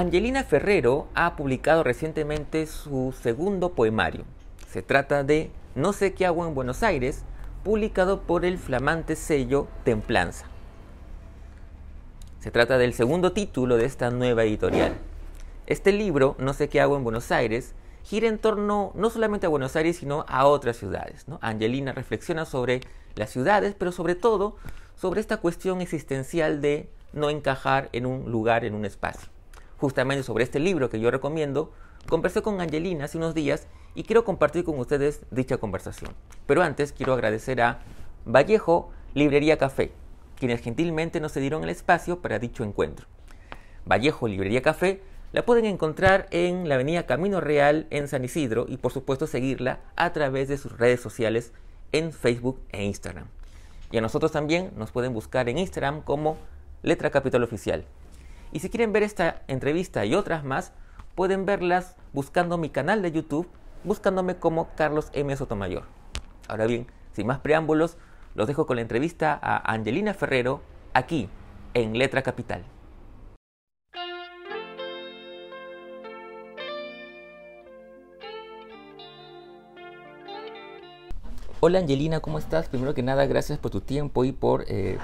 Angelina Ferrero ha publicado recientemente su segundo poemario. Se trata de No sé qué hago en Buenos Aires, publicado por el flamante sello Templanza. Se trata del segundo título de esta nueva editorial. Este libro, No sé qué hago en Buenos Aires, gira en torno no solamente a Buenos Aires, sino a otras ciudades. Angelina reflexiona sobre las ciudades, pero sobre todo sobre esta cuestión existencial de no encajar en un lugar, en un espacio justamente sobre este libro que yo recomiendo, conversé con Angelina hace unos días y quiero compartir con ustedes dicha conversación. Pero antes quiero agradecer a Vallejo Librería Café, quienes gentilmente nos cedieron el espacio para dicho encuentro. Vallejo Librería Café la pueden encontrar en la avenida Camino Real en San Isidro y por supuesto seguirla a través de sus redes sociales en Facebook e Instagram. Y a nosotros también nos pueden buscar en Instagram como Letra Capital Oficial. Y si quieren ver esta entrevista y otras más, pueden verlas buscando mi canal de YouTube, buscándome como Carlos M. Sotomayor. Ahora bien, sin más preámbulos, los dejo con la entrevista a Angelina Ferrero aquí en Letra Capital. Hola Angelina, ¿cómo estás? Primero que nada, gracias por tu tiempo y por eh,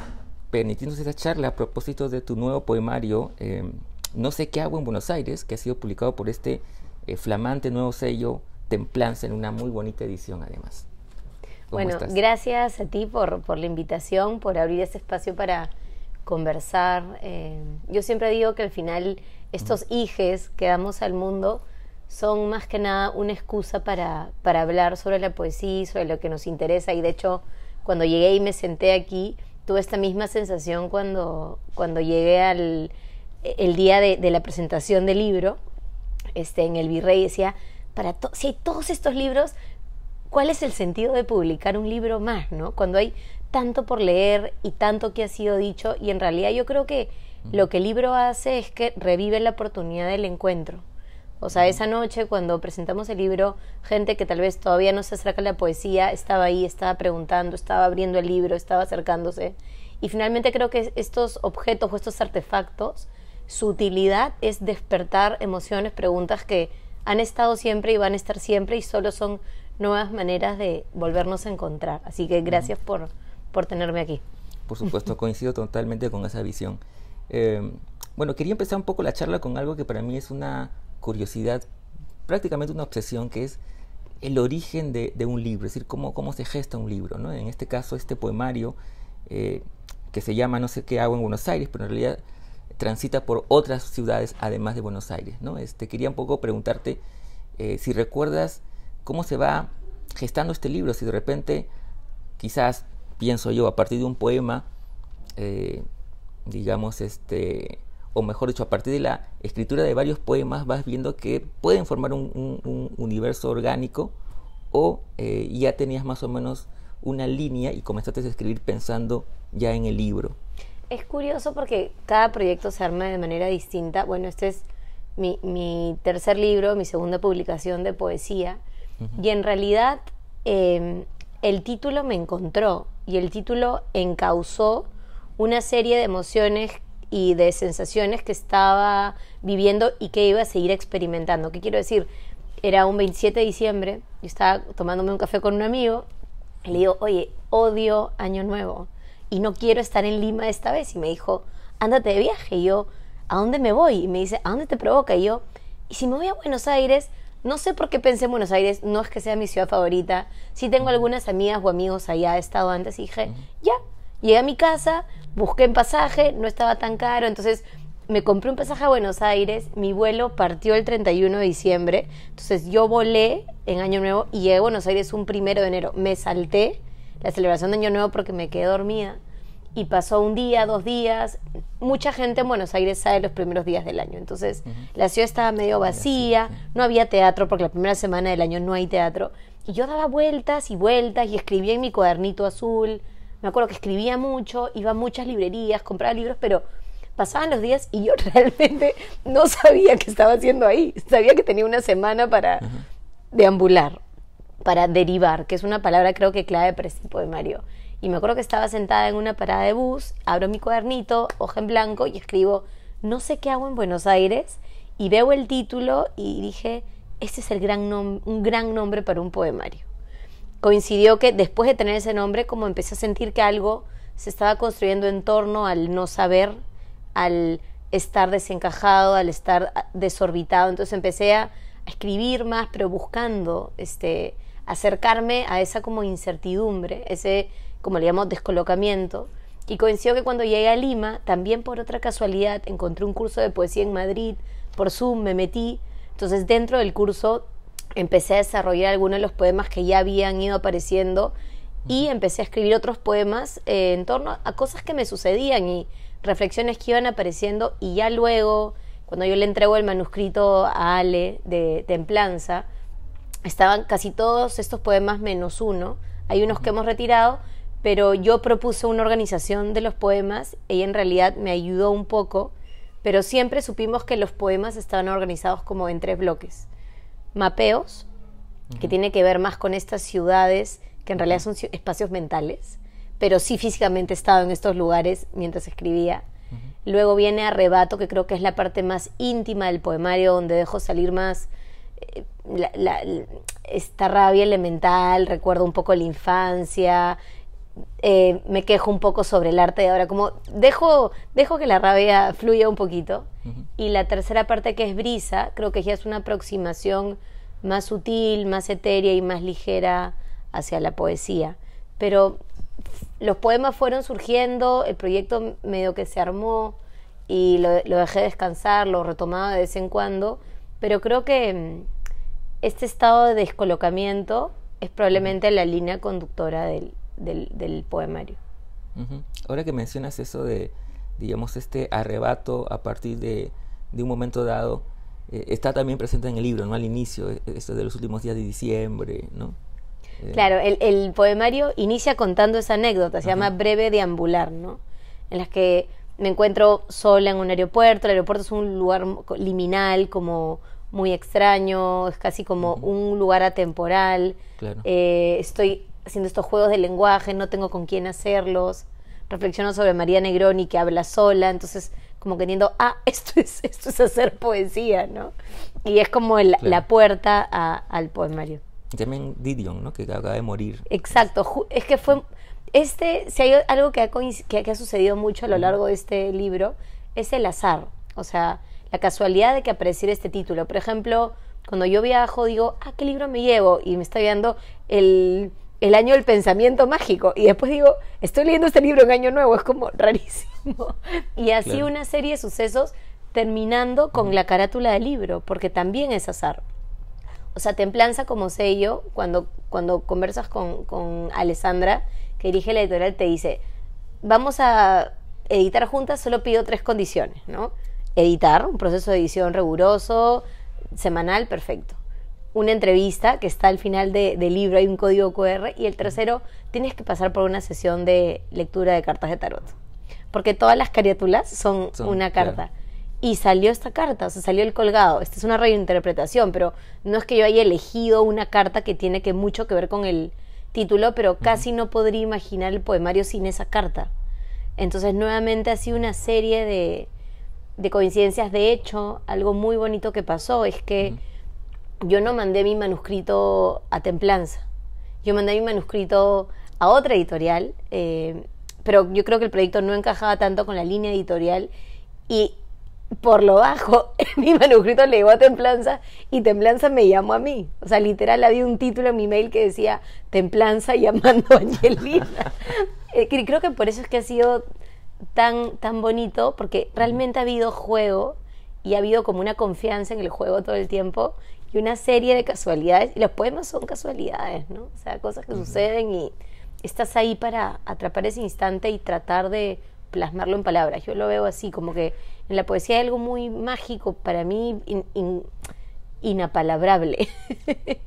permitiéndose esta charla a propósito de tu nuevo poemario em, No sé qué hago en Buenos Aires, que ha sido publicado por este eh, flamante nuevo sello Templanza en una muy bonita edición además. Bueno, gracias a ti por, la invitación, por abrir ese espacio para conversar. Em, yo siempre digo que al final estos hijes que damos al mundo son más que nada una excusa para, para hablar sobre la poesía, sobre lo que nos interesa y de hecho cuando llegué y me senté aquí tuve esta misma sensación cuando, cuando llegué al el día de, la presentación del libro, este, en el Virrey, decía, para si hay todos estos libros, ¿cuál es el sentido de publicar un libro más, no? Cuando hay tanto por leer y tanto que ha sido dicho, y en realidad yo creo que lo que el libro hace es que revive la oportunidad del encuentro. O sea, esa noche cuando presentamos el libro, gente que tal vez todavía no se acerca a la poesía estaba ahí, estaba preguntando, estaba abriendo el libro, estaba acercándose. Y finalmente creo que estos objetos o estos artefactos, su utilidad es despertar emociones, preguntas que han estado siempre y van a estar siempre y solo son nuevas maneras de volvernos a encontrar. Así que gracias por, por tenerme aquí. Por supuesto, coincido totalmente con esa visión. Eh, bueno, quería empezar un poco la charla con algo que para mí es una curiosidad, prácticamente una obsesión que es el origen de, un libro, es decir, cómo, cómo se gesta un libro. ¿no? En este caso, este poemario eh, que se llama No sé qué hago en Buenos Aires, pero en realidad transita por otras ciudades además de Buenos Aires. ¿no? Este, quería un poco preguntarte eh, si recuerdas cómo se va gestando este libro, si de repente quizás pienso yo a partir de un poema, eh, digamos, este, o mejor dicho, a partir de la escritura de varios poemas vas viendo que pueden formar un, universo orgánico o eh, ya tenías más o menos una línea y comenzaste a escribir pensando ya en el libro. Es curioso porque cada proyecto se arma de manera distinta. Bueno, este es mi, tercer libro, mi segunda publicación de poesía. Y en realidad em, el título me encontró y el título encauzó una serie de emociones y de sensaciones que estaba viviendo y que iba a seguir experimentando. ¿Qué quiero decir? Era un 27 de diciembre, yo estaba tomándome un café con un amigo, le digo, oye, odio Año Nuevo y no quiero estar en Lima esta vez. Y me dijo, ándate de viaje. Y yo, ¿a dónde me voy? Y me dice, ¿a dónde te provoca? Y yo, ¿y si me voy a Buenos Aires? No sé por qué pensé en Buenos Aires, no es que sea mi ciudad favorita. si tengo algunas amigas o amigos allá, he estado antes y dije, ya, Llegué a mi casa, busqué un pasaje, no estaba tan caro, entonces me compré un pasaje a Buenos Aires, mi vuelo partió el 31 de diciembre, entonces yo volé en Año Nuevo y llegué a Buenos Aires un primero de enero. Me salté la celebración de Año Nuevo porque me quedé dormida y pasó un día, dos días. Mucha gente en Buenos Aires sale los primeros días del año, entonces la ciudad estaba medio vacía, no había teatro porque la primera semana del año no hay teatro. Y yo daba vueltas y vueltas y escribía en mi cuadernito azul me acuerdo que escribía mucho, iba a muchas librerías, compraba libros, pero pasaban los días y yo realmente no sabía qué estaba haciendo ahí. Sabía que tenía una semana para deambular, para derivar, que es una palabra creo que clave para este poemario. Y me acuerdo que estaba sentada en una parada de bus, abro mi cuadernito, hoja en blanco y escribo, no sé qué hago en Buenos Aires, y veo el título y dije, este es el gran un gran nombre para un poemario coincidió que después de tener ese nombre, como empecé a sentir que algo se estaba construyendo en torno al no saber, al estar desencajado, al estar desorbitado. Entonces empecé a escribir más, pero buscando este, acercarme a esa como incertidumbre, ese, como le llamamos, descolocamiento. Y coincidió que cuando llegué a Lima, también por otra casualidad, encontré un curso de poesía en Madrid, por Zoom me metí. Entonces dentro del curso empecé a desarrollar algunos de los poemas que ya habían ido apareciendo y empecé a escribir otros poemas eh, en torno a cosas que me sucedían y reflexiones que iban apareciendo y ya luego, cuando yo le entrego el manuscrito a Ale de Templanza, estaban casi todos estos poemas menos uno, hay unos que hemos retirado, pero yo propuse una organización de los poemas, y en realidad me ayudó un poco, pero siempre supimos que los poemas estaban organizados como en tres bloques mapeos, que tiene que ver más con estas ciudades, que en realidad son espacios mentales, pero sí físicamente he estado en estos lugares mientras escribía. Luego viene Arrebato, que creo que es la parte más íntima del poemario, donde dejo salir más eh, esta rabia elemental, recuerdo un poco la infancia, eh, me quejo un poco sobre el arte de ahora, como dejo, dejo que la rabia fluya un poquito. Y la tercera parte que es brisa, creo que ya es una aproximación más sutil, más etérea y más ligera hacia la poesía. Pero los poemas fueron surgiendo, el proyecto medio que se armó y lo, lo dejé descansar, lo retomaba de vez en cuando, pero creo que mm, este estado de descolocamiento es probablemente la línea conductora del, del, poemario. Ahora que mencionas eso de, digamos, este arrebato a partir de, un momento dado, eh, está también presente en el libro, ¿no? Al inicio, e-, esto de los últimos días de diciembre, ¿no? Eh, claro, el, poemario inicia contando esa anécdota, se llama Breve Deambular, ¿no? En las que me encuentro sola en un aeropuerto, el aeropuerto es un lugar liminal, como muy extraño, es casi como un lugar atemporal. Claro. Eh, estoy haciendo estos juegos de lenguaje, no tengo con quién hacerlos. Reflexiono sobre María Negroni que habla sola, entonces como queriendo... ah, esto es, esto es hacer poesía, ¿no? Y es como la puerta al poemario. También Didion, ¿no? Que acaba de morir. Exacto, es que fue... Este, si hay algo que ha, sucedido mucho a lo largo de este libro, es el azar, o sea, la casualidad de que apareciera este título. Por ejemplo, cuando yo viajo digo, ah, ¿qué libro me llevo? Y me está viendo el el año del pensamiento mágico. Y después digo, estoy leyendo este libro en año nuevo, es como rarísimo. Y así una serie de sucesos terminando con la carátula del libro, porque también es azar. O sea, templanza como sello, cuando, cuando conversas con, con Alessandra, que dirige la editorial, te dice, vamos a editar juntas, solo pido tres condiciones, ¿no? Editar, un proceso de edición riguroso, semanal, perfecto una entrevista que está al final del libro, hay un código QR, y el tercero, tienes que pasar por una sesión de lectura de cartas de tarot. Porque todas las cariátulas son, una carta. Y salió esta carta, o sea, salió el colgado. Esta es una reinterpretación, pero no es que yo haya elegido una carta que tiene que mucho que ver con el título, pero casi no podría imaginar el poemario sin esa carta. Entonces, nuevamente ha sido una serie de, de coincidencias. De hecho, algo muy bonito que pasó es que yo no mandé mi manuscrito a Templanza, yo mandé mi manuscrito a otra editorial, eh, pero yo creo que el proyecto no encajaba tanto con la línea editorial y por lo bajo mi manuscrito le llegó a Templanza y Templanza me llamó a mí. O sea, literal había un título en mi mail que decía Templanza llamando a Angelina. Eh, creo que por eso es que ha sido tan, tan bonito, porque realmente ha habido juego y ha habido como una confianza en el juego todo el tiempo y una serie de casualidades, y los poemas son casualidades, ¿no? O sea, cosas que suceden y estás ahí para atrapar ese instante y tratar de plasmarlo en palabras. Yo lo veo así, como que en la poesía hay algo muy mágico, para mí inapalabrable.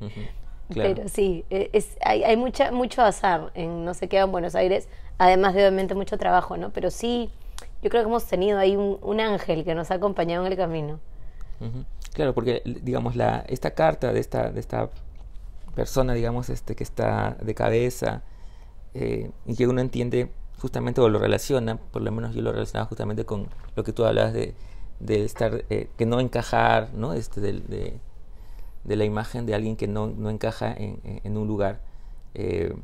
Pero sí, e, es, hay, hay, mucha, mucho azar en No sé qué en Buenos Aires, además de obviamente mucho trabajo, ¿no? Pero sí, yo creo que hemos tenido ahí un, un ángel que nos ha acompañado en el camino. Claro, porque digamos, esta carta de esta, persona, digamos, este, que está de cabeza eh, y que uno entiende justamente o lo relaciona, por lo menos yo lo relacionaba justamente con lo que tú hablabas de, de estar, eh, que no encajar, ¿no? Este, de, la imagen de alguien que no, encaja en, un lugar. Eh,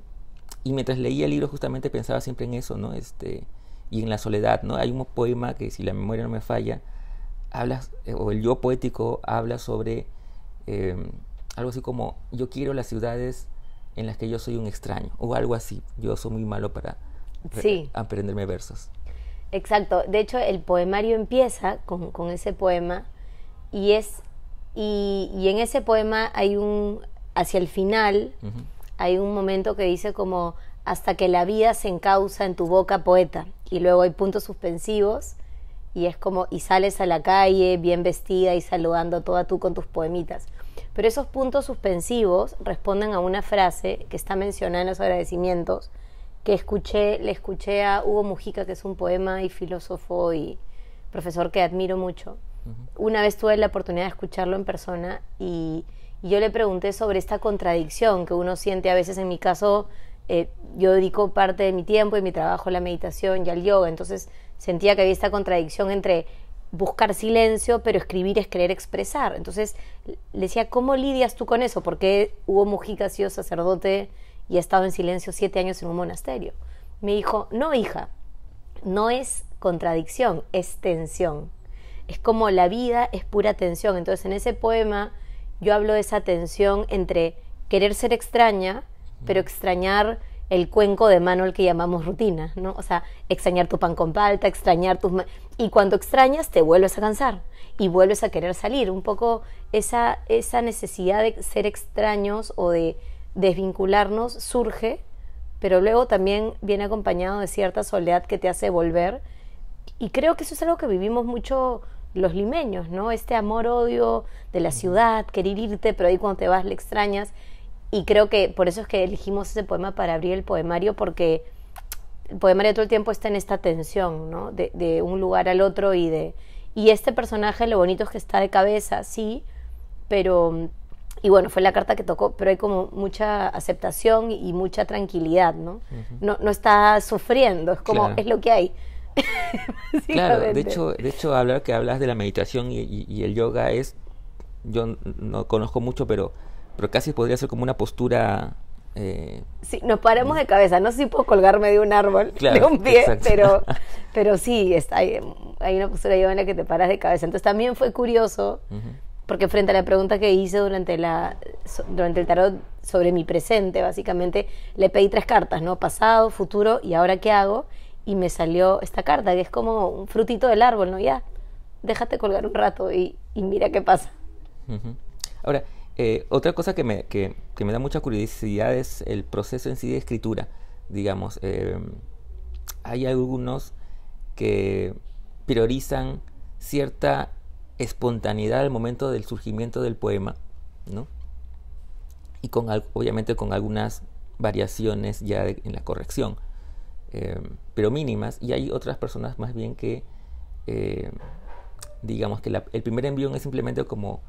y mientras leía el libro justamente pensaba siempre en eso, ¿no? Este, y en la soledad, ¿no? Hay un poema que si la memoria no me falla, habla, eh, o el yo poético habla sobre em, algo así como yo quiero las ciudades en las que yo soy un extraño, o algo así. Yo soy muy malo para sí. aprenderme versos. Exacto. De hecho, el poemario empieza con, con ese poema y es y, y, en ese poema hay un hacia el final hay un momento que dice como hasta que la vida se encausa en tu boca poeta y luego hay puntos suspensivos y es como, y sales a la calle bien vestida y saludando toda tú con tus poemitas. Pero esos puntos suspensivos responden a una frase que está mencionada en los agradecimientos, que escuché, le escuché a Hugo Mujica, que es un poema y filósofo y profesor que admiro mucho. Una vez tuve la oportunidad de escucharlo en persona y, yo le pregunté sobre esta contradicción que uno siente a veces. En mi caso, eh, yo dedico parte de mi tiempo y mi trabajo a la meditación y al yoga, entonces Sentía que había esta contradicción entre buscar silencio, pero escribir es querer expresar. Entonces, le decía, ¿cómo lidias tú con eso? Porque hubo Mujica ha sido sacerdote y ha estado en silencio siete años en un monasterio. Me dijo, no, hija, no es contradicción, es tensión. Es como la vida es pura tensión. Entonces, en ese poema yo hablo de esa tensión entre querer ser extraña, pero extrañar el cuenco de mano al que llamamos rutina, ¿no? O sea, extrañar tu pan con palta, extrañar tus... Y cuando extrañas te vuelves a cansar y vuelves a querer salir. Un poco esa, esa necesidad de ser extraños o de desvincularnos surge, pero luego también viene acompañado de cierta soledad que te hace volver. Y creo que eso es algo que vivimos mucho los limeños, ¿no? Este amor-odio de la ciudad, querer irte, pero ahí cuando te vas le extrañas y creo que por eso es que elegimos ese poema para abrir el poemario, porque el poemario todo el tiempo está en esta tensión, ¿no? De, un lugar al otro y de... Y este personaje, lo bonito es que está de cabeza, sí, pero... Y bueno, fue la carta que tocó, pero hay como mucha aceptación y mucha tranquilidad, ¿no? no, no está sufriendo, es como, es lo que hay. claro, de hecho, de hecho hablar que hablas de la meditación y el yoga es, yo no conozco mucho, pero pero casi podría ser como una postura... Eh, sí, nos paramos eh, de cabeza, no sé si puedo colgarme de un árbol, de un pie, pero, pero sí, está, hay, una postura yo en la que te paras de cabeza. Entonces también fue curioso, porque frente a la pregunta que hice durante, la, durante el tarot sobre mi presente, básicamente, le pedí tres cartas, ¿no? Pasado, futuro y ahora qué hago. Y me salió esta carta, que es como un frutito del árbol, ¿no? Ya, déjate colgar un rato y, mira qué pasa. Ahora, eh, otra cosa que me, da mucha curiosidad es el proceso en sí de escritura. Digamos, em, hay algunos que priorizan cierta espontaneidad al momento del surgimiento del poema, ¿no? Y con, obviamente con algunas variaciones ya en la corrección, em, pero mínimas. Y hay otras personas más bien que, eh, digamos, que el primer envión es simplemente como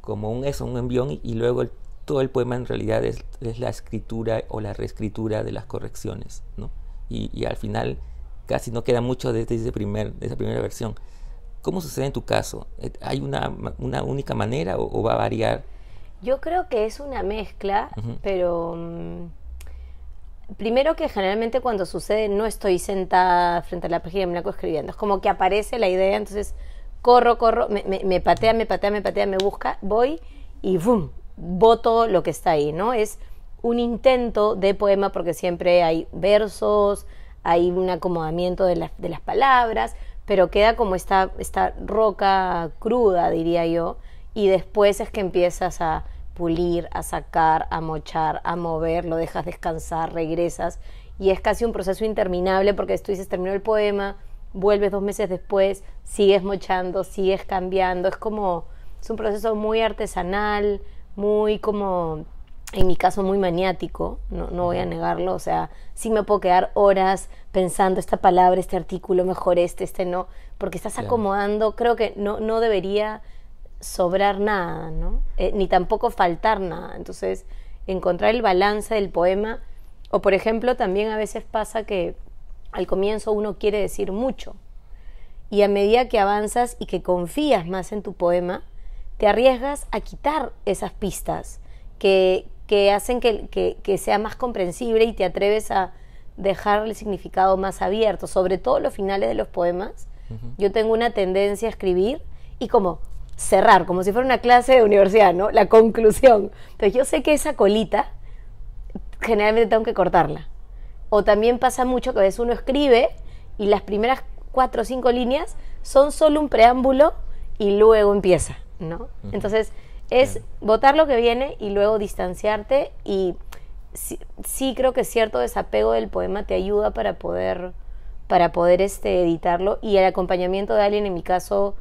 como un eso, un envión, y, luego todo el poema en realidad es, la escritura o la reescritura de las correcciones, ¿no? Y, al final casi no queda mucho de, primer, de esa primera versión. ¿Cómo sucede en tu caso? ¿Hay una, una única manera o, va a variar? Yo creo que es una mezcla, pero... Mm, primero que generalmente cuando sucede no estoy sentada frente a la página en blanco escribiendo, es como que aparece la idea, entonces corro, corro, me, me, patea, me patea, me patea, me busca, voy y ¡bum! Voto lo que está ahí, ¿no? Es un intento de poema porque siempre hay versos, hay un acomodamiento de, las palabras, pero queda como esta, esta roca cruda, diría yo, y después es que empiezas a pulir, a sacar, a mochar, a mover, lo dejas descansar, regresas, y es casi un proceso interminable porque tú dices, terminó el poema, vuelves dos meses después, sigues mochando, sigues cambiando, es como, es un proceso muy artesanal, muy como, en mi caso, muy maniático, no, voy a negarlo, o sea, sí me puedo quedar horas pensando esta palabra, este artículo, mejor este, este no, porque estás acomodando, creo que no, no debería sobrar nada, ¿no? Eh, ni tampoco faltar nada, entonces encontrar el balance del poema, o por ejemplo, también a veces pasa que al comienzo uno quiere decir mucho y a medida que avanzas y que confías más en tu poema, te arriesgas a quitar esas pistas que, hacen que, sea más comprensible y te atreves a dejar el significado más abierto, sobre todo los finales de los poemas. Yo tengo una tendencia a escribir y como cerrar, como si fuera una clase de universidad, ¿no? La conclusión. Entonces yo sé que esa colita generalmente tengo que cortarla. O también pasa mucho que a veces uno escribe y las primeras cuatro o cinco líneas son solo un preámbulo y luego empieza, ¿no? Entonces, es votar lo que viene y luego distanciarte y sí, creo que cierto desapego del poema te ayuda para poder para poder este, editarlo y el acompañamiento de alguien en mi caso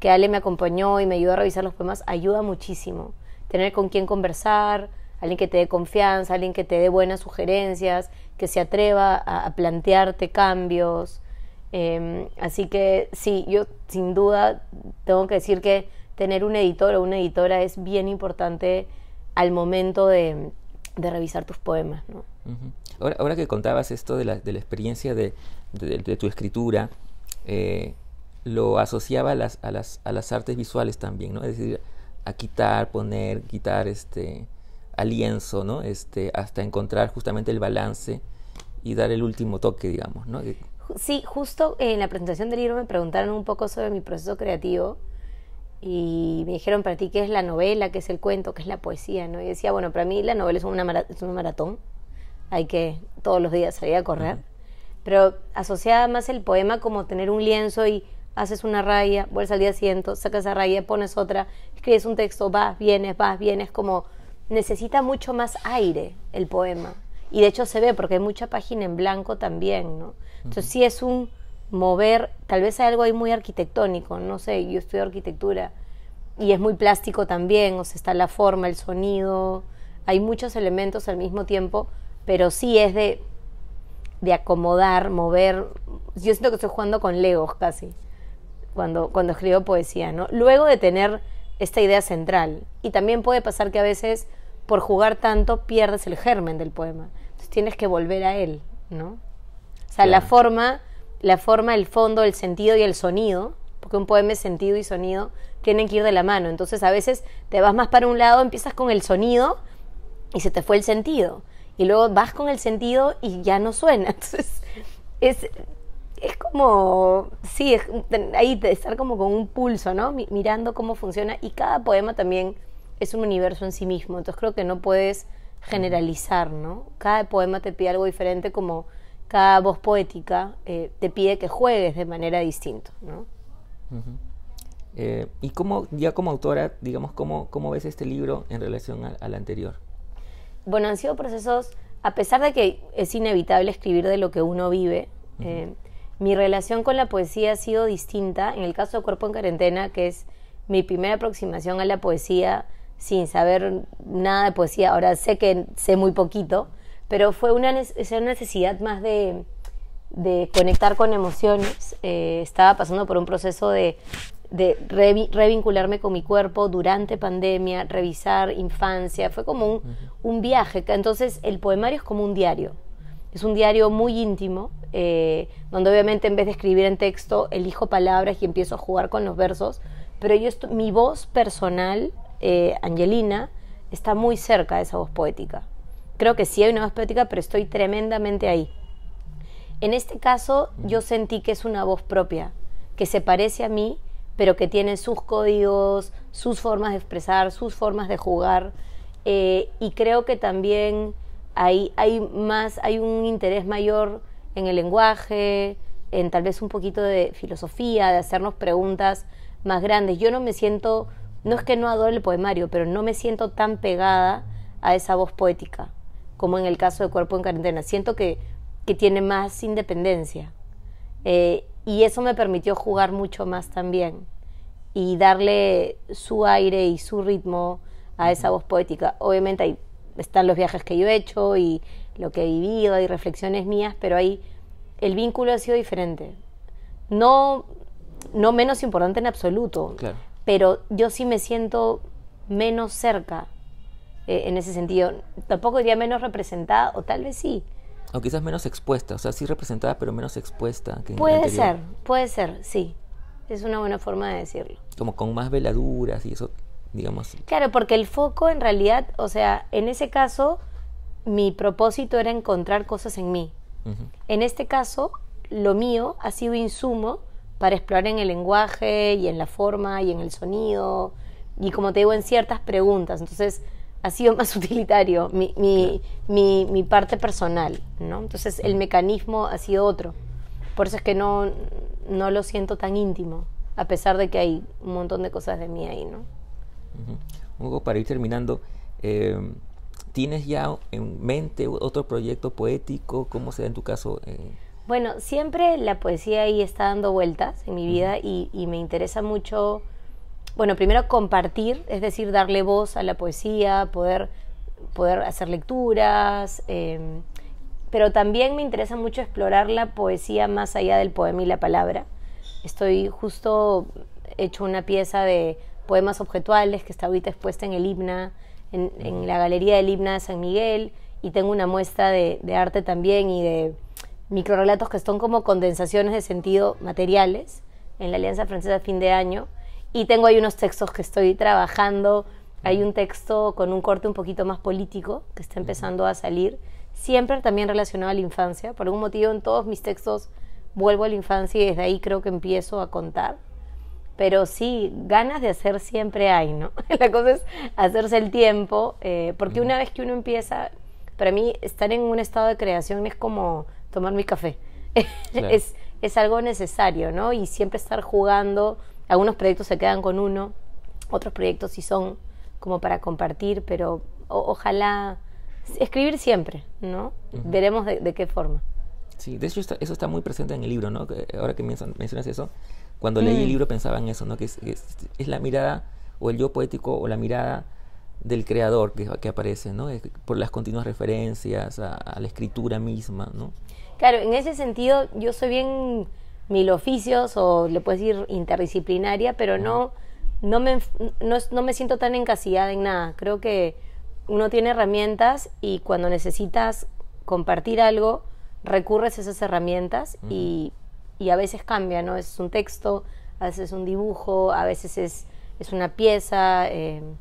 que Ale me acompañó y me ayudó a revisar los poemas ayuda muchísimo tener con quién conversar alguien que te dé confianza, alguien que te dé buenas sugerencias, que se atreva a, plantearte cambios. Em, así que sí, yo sin duda tengo que decir que tener un editor o una editora es bien importante al momento de, revisar tus poemas. ahora, que contabas esto de la, experiencia de, tu escritura, eh, lo asociaba a las, a las artes visuales también, ¿no? Es decir, a quitar, poner, quitar, este, lienzo, ¿no? Este, hasta encontrar justamente el balance y dar el último toque, digamos, ¿no? Sí, justo en la presentación del libro me preguntaron un poco sobre mi proceso creativo y me dijeron para ti qué es la novela, qué es el cuento, qué es la poesía, ¿no? Y decía, bueno, para mí la novela es, una un maratón, hay que todos los días salir a correr, pero asociada más el poema como tener un lienzo y haces una raya, vuelves al día siguiente, sacas la raya, pones otra, escribes un texto, vas, vienes, vas, vienes, como necesita mucho más aire el poema. Y de hecho se ve porque hay mucha página en blanco también, ¿no? Entonces sí es un mover, tal vez hay algo ahí muy arquitectónico, no sé, yo estudio arquitectura y es muy plástico también, o sea, está la forma, el sonido, hay muchos elementos al mismo tiempo, pero sí es de, de acomodar, mover. Yo siento que estoy jugando con legos casi, cuando, cuando escribo poesía, ¿no? Luego de tener esta idea central. Y también puede pasar que a veces, por jugar tanto, pierdes el germen del poema. Entonces tienes que volver a él, ¿no? O sea, la forma, la forma, el fondo, el sentido y el sonido, porque un poema es sentido y sonido, tienen que ir de la mano. Entonces a veces te vas más para un lado, empiezas con el sonido y se te fue el sentido. Y luego vas con el sentido y ya no suena. Entonces, es, es como, sí, es, ahí de estar como con un pulso, ¿no? Mirando cómo funciona y cada poema también es un universo en sí mismo, entonces creo que no puedes generalizar, ¿no? Cada poema te pide algo diferente como cada voz poética eh, te pide que juegues de manera distinta, ¿no? Eh, y ya como autora, digamos, ¿cómo, cómo ves este libro en relación al anterior? Bueno, han sido procesos, a pesar de que es inevitable escribir de lo que uno vive, mi relación con la poesía ha sido distinta. En el caso de Cuerpo en Cuarentena, que es mi primera aproximación a la poesía sin saber nada de poesía, ahora sé que sé muy poquito, pero fue una, necesidad más de, conectar con emociones. Eh, estaba pasando por un proceso de, revincularme con mi cuerpo durante pandemia, revisar infancia, fue como un, un viaje. Entonces el poemario es como un diario es un diario muy íntimo, eh, donde obviamente en vez de escribir en texto, elijo palabras y empiezo a jugar con los versos, pero yo mi voz personal, eh, Angelina, está muy cerca de esa voz poética. Creo que sí hay una voz poética, pero estoy tremendamente ahí. En este caso, yo sentí que es una voz propia, que se parece a mí, pero que tiene sus códigos, sus formas de expresar, sus formas de jugar. Eh, y creo que también hay más, hay un interés mayor en el lenguaje, en tal vez un poquito de filosofía, de hacernos preguntas más grandes. Yo no me siento, no es que no adore el poemario, pero no me siento tan pegada a esa voz poética como en el caso de Cuerpo en Cuarentena. Siento que, que tiene más independencia. Eh, y eso me permitió jugar mucho más también y darle su aire y su ritmo a esa voz poética. Obviamente hay están los viajes que yo he hecho y lo que he vivido y reflexiones mías, pero ahí el vínculo ha sido diferente. No, no menos importante en absoluto, claro. pero yo sí me siento menos cerca eh, en ese sentido. Tampoco diría menos representada, o tal vez sí. O quizás menos expuesta, o sea, sí representada, pero menos expuesta. Que puede ser, puede ser, sí. Es una buena forma de decirlo. Como con más veladuras y eso digamos. Claro, porque el foco en realidad, o sea, en ese caso, mi propósito era encontrar cosas en mí. En este caso, lo mío ha sido insumo para explorar en el lenguaje y en la forma y en el sonido y como te digo, en ciertas preguntas. Entonces, ha sido más utilitario mi, parte personal, ¿no? Entonces, el mecanismo ha sido otro. Por eso es que no, no lo siento tan íntimo, a pesar de que hay un montón de cosas de mí ahí, ¿no? Hugo, para ir terminando, eh, ¿tienes ya en mente otro proyecto poético? ¿Cómo se en tu caso? Eh? Bueno, siempre la poesía ahí está dando vueltas en mi vida y, me interesa mucho, bueno, primero compartir, es decir, darle voz a la poesía, poder, poder hacer lecturas, eh, pero también me interesa mucho explorar la poesía más allá del poema y la palabra. Estoy justo hecho una pieza de poemas objetuales que está ahorita expuesta en el Himna, en, la Galería del Himna de San Miguel, y tengo una muestra de, arte también y de microrelatos que son como condensaciones de sentido materiales en la Alianza Francesa fin de año. Y tengo ahí unos textos que estoy trabajando. Hay un texto con un corte un poquito más político que está empezando a salir, siempre también relacionado a la infancia. Por algún motivo en todos mis textos vuelvo a la infancia y desde ahí creo que empiezo a contar pero sí, ganas de hacer siempre hay, ¿no? La cosa es hacerse el tiempo, eh, porque una vez que uno empieza, para mí estar en un estado de creación es como tomar mi café, es, es algo necesario, ¿no? Y siempre estar jugando, algunos proyectos se quedan con uno, otros proyectos sí son como para compartir, pero ojalá escribir siempre, ¿no? Veremos de, qué forma. Sí, de hecho eso está muy presente en el libro, ¿no? Eh, ahora que mencionas eso, cuando leí el mm. libro pensaba en eso, ¿no? Que es, la mirada o el yo poético o la mirada del creador que, aparece, ¿no? por las continuas referencias a, la escritura misma, ¿no? Claro, en ese sentido yo soy bien mil oficios o le puedes decir interdisciplinaria, pero no, no, me, no, me siento tan encasillada en nada. Creo que uno tiene herramientas y cuando necesitas compartir algo, recurres a esas herramientas y y a veces cambia, ¿no? Es un texto, a veces es un dibujo, a veces es, es una pieza, em,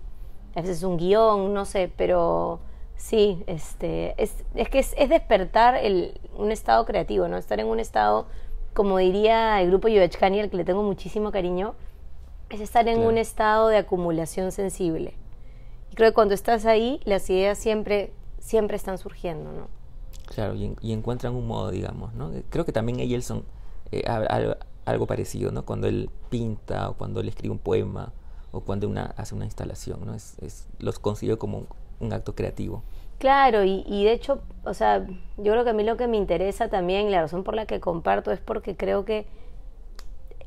a veces es un guión, no sé, pero sí, este, es, es que es, despertar el, un estado creativo, ¿no? Estar en un estado, como diría el grupo Yuvechkani, al que le tengo muchísimo cariño, es estar en un estado de acumulación sensible. Y creo que cuando estás ahí, las ideas siempre, siempre están surgiendo, ¿no? Claro, y, encuentran un modo, digamos, ¿no? Creo que también son... Eh, algo, parecido, ¿no? Cuando él pinta o cuando él escribe un poema o cuando una, hace una instalación, ¿no? Es, los considero como un, acto creativo. Claro, y, de hecho, o sea, yo creo que a mí lo que me interesa también, la razón por la que comparto es porque creo que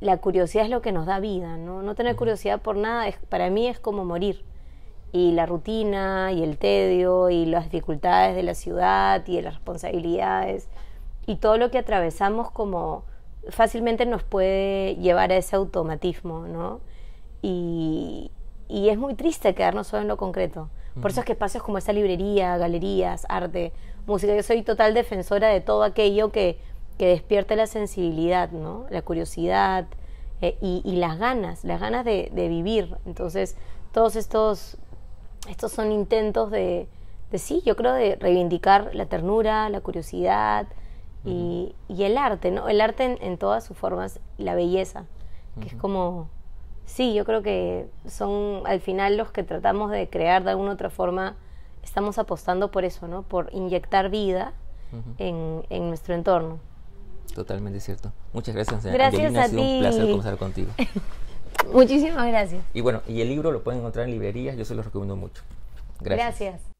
la curiosidad es lo que nos da vida, ¿no? No tener curiosidad por nada, es, para mí es como morir. Y la rutina, y el tedio, y las dificultades de la ciudad, y de las responsabilidades, y todo lo que atravesamos como, fácilmente nos puede llevar a ese automatismo, ¿no? Y, es muy triste quedarnos solo en lo concreto. Por eso es que espacios como esta librería, galerías, arte, música, yo soy total defensora de todo aquello que, despierte la sensibilidad, ¿no? La curiosidad eh, y, las ganas, las ganas de, vivir. Entonces, todos estos, estos son intentos de, de, sí, yo creo, de reivindicar la ternura, la curiosidad, y, el arte, ¿no? El arte en, todas sus formas, la belleza, que es como, sí, yo creo que son al final los que tratamos de crear de alguna otra forma, estamos apostando por eso, ¿no? Por inyectar vida en, en, nuestro entorno. Totalmente cierto. Muchas gracias, Gracias a un placer conversar contigo. Muchísimas gracias. Y bueno, y el libro lo pueden encontrar en librerías, yo se los recomiendo mucho. Gracias. gracias.